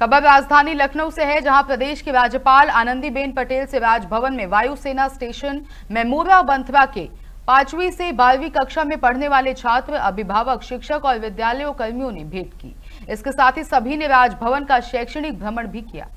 खबर राजधानी लखनऊ से है जहां प्रदेश के राज्यपाल आनंदीबेन पटेल से राजभवन में वायुसेना स्टेशन मेमोरा बंथवा के पांचवी से बारहवीं कक्षा में पढ़ने वाले छात्र अभिभावक शिक्षक और विद्यालयों कर्मियों ने भेंट की इसके साथ ही सभी ने राजभवन का शैक्षणिक भ्रमण भी किया